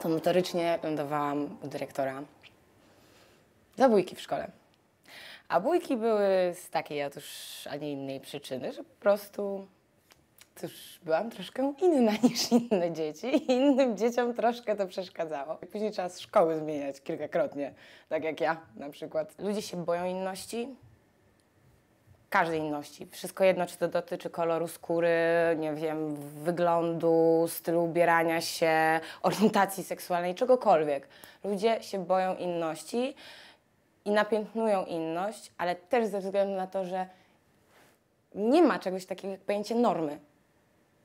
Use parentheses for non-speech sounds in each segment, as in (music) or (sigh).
to notorycznie lądowałam u dyrektora za bójki w szkole. A bójki były z takiej, a tuż ani innej przyczyny, że po prostu cóż, byłam troszkę inna (laughs) niż inne dzieci i innym dzieciom troszkę to przeszkadzało. Później trzeba szkoły zmieniać kilkakrotnie, tak jak ja na przykład. Ludzie się boją inności, każdej inności. Wszystko jedno, czy to dotyczy koloru skóry, nie wiem, wyglądu, stylu ubierania się, orientacji seksualnej, czegokolwiek. Ludzie się boją inności i napiętnują inność, ale też ze względu na to, że nie ma czegoś takiego jak pojęcie normy.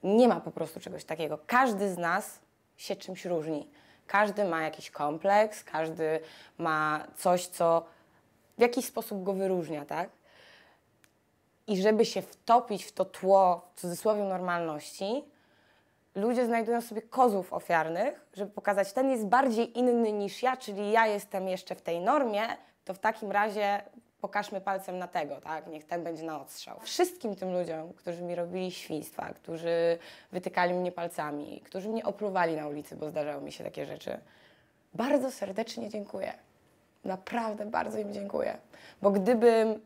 Nie ma po prostu czegoś takiego. Każdy z nas się czymś różni. Każdy ma jakiś kompleks, każdy ma coś, co w jakiś sposób go wyróżnia, tak? I żeby się wtopić w to tło, w cudzysłowie normalności, ludzie znajdują sobie kozłów ofiarnych, żeby pokazać, ten jest bardziej inny niż ja, czyli ja jestem jeszcze w tej normie, to w takim razie pokażmy palcem na tego, tak? Niech ten będzie na odstrzał. Wszystkim tym ludziom, którzy mi robili świństwa, którzy wytykali mnie palcami, którzy mnie opruwali na ulicy, bo zdarzały mi się takie rzeczy, bardzo serdecznie dziękuję. Naprawdę bardzo im dziękuję. Bo gdybym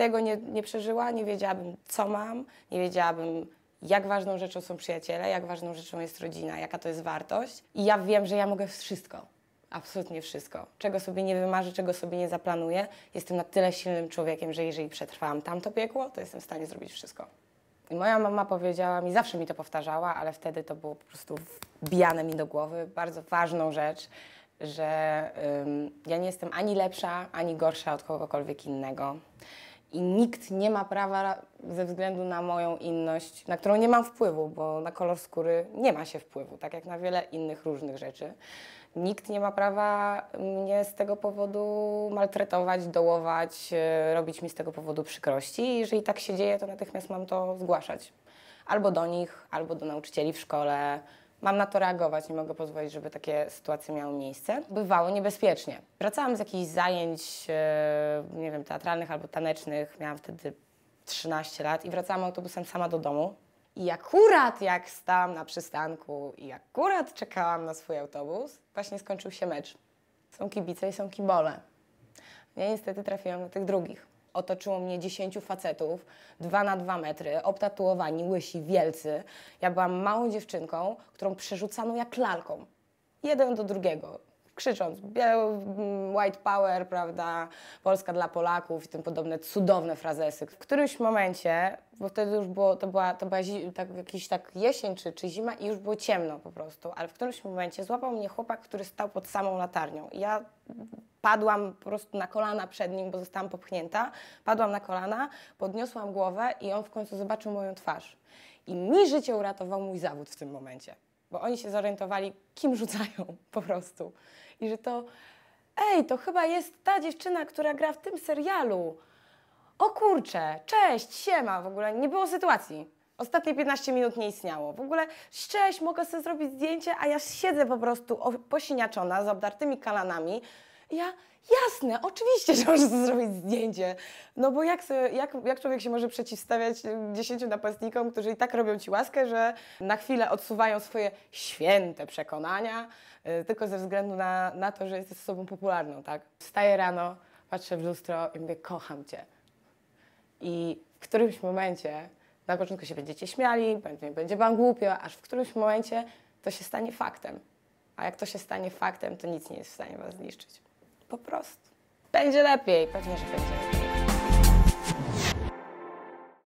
tego nie, nie przeżyła, nie wiedziałabym, co mam, nie wiedziałabym, jak ważną rzeczą są przyjaciele, jak ważną rzeczą jest rodzina, jaka to jest wartość. I ja wiem, że ja mogę wszystko, absolutnie wszystko. Czego sobie nie wymarzę, czego sobie nie zaplanuję. Jestem na tyle silnym człowiekiem, że jeżeli przetrwałam tamto piekło, to jestem w stanie zrobić wszystko. I moja mama powiedziała mi, zawsze mi to powtarzała, ale wtedy to było po prostu wbijane mi do głowy, bardzo ważną rzecz, że ym, ja nie jestem ani lepsza, ani gorsza od kogokolwiek innego i nikt nie ma prawa ze względu na moją inność, na którą nie mam wpływu, bo na kolor skóry nie ma się wpływu, tak jak na wiele innych różnych rzeczy. Nikt nie ma prawa mnie z tego powodu maltretować, dołować, e, robić mi z tego powodu przykrości. I jeżeli tak się dzieje, to natychmiast mam to zgłaszać. Albo do nich, albo do nauczycieli w szkole, mam na to reagować, nie mogę pozwolić, żeby takie sytuacje miały miejsce. Bywało niebezpiecznie. Wracałam z jakichś zajęć, e, nie wiem, teatralnych albo tanecznych, miałam wtedy 13 lat i wracałam autobusem sama do domu. I akurat jak stałam na przystanku i akurat czekałam na swój autobus, właśnie skończył się mecz. Są kibice i są kibole. Ja niestety trafiłam na tych drugich otoczyło mnie dziesięciu facetów, dwa na dwa metry, obtatuowani, łysi, wielcy. Ja byłam małą dziewczynką, którą przerzucano jak lalką. Jeden do drugiego, krzycząc mm, white power, prawda, Polska dla Polaków i tym podobne cudowne frazesy. W którymś momencie, bo wtedy już było, to była, to była tak, jakiś tak jesień czy, czy zima i już było ciemno po prostu, ale w którymś momencie złapał mnie chłopak, który stał pod samą latarnią. I ja padłam po prostu na kolana przed nim, bo zostałam popchnięta. Padłam na kolana, podniosłam głowę i on w końcu zobaczył moją twarz. I mi życie uratował mój zawód w tym momencie, bo oni się zorientowali, kim rzucają (laughs) po prostu. I że to, ej, to chyba jest ta dziewczyna, która gra w tym serialu. O kurczę, cześć, siema, w ogóle nie było sytuacji. Ostatnie 15 minut nie istniało. W ogóle, cześć, mogę sobie zrobić zdjęcie, a ja siedzę po prostu posiniaczona, z obdartymi kalanami, ja, jasne, oczywiście, że możesz (laughs) zrobić zdjęcie. No bo jak, sobie, jak, jak człowiek się może przeciwstawiać y, dziesięciu napastnikom, którzy i tak robią ci łaskę, że na chwilę odsuwają swoje święte przekonania yy, tylko ze względu na, na to, że jesteś osobą popularną, tak? Wstaję rano, patrzę w lustro i mówię, kocham cię. I w którymś momencie, na początku się będziecie śmiali, będzie, będzie wam głupio, aż w którymś momencie to się stanie faktem. A jak to się stanie faktem, to nic nie jest w stanie was zniszczyć. Po prostu. Będzie lepiej, pewnie, że będzie lepiej.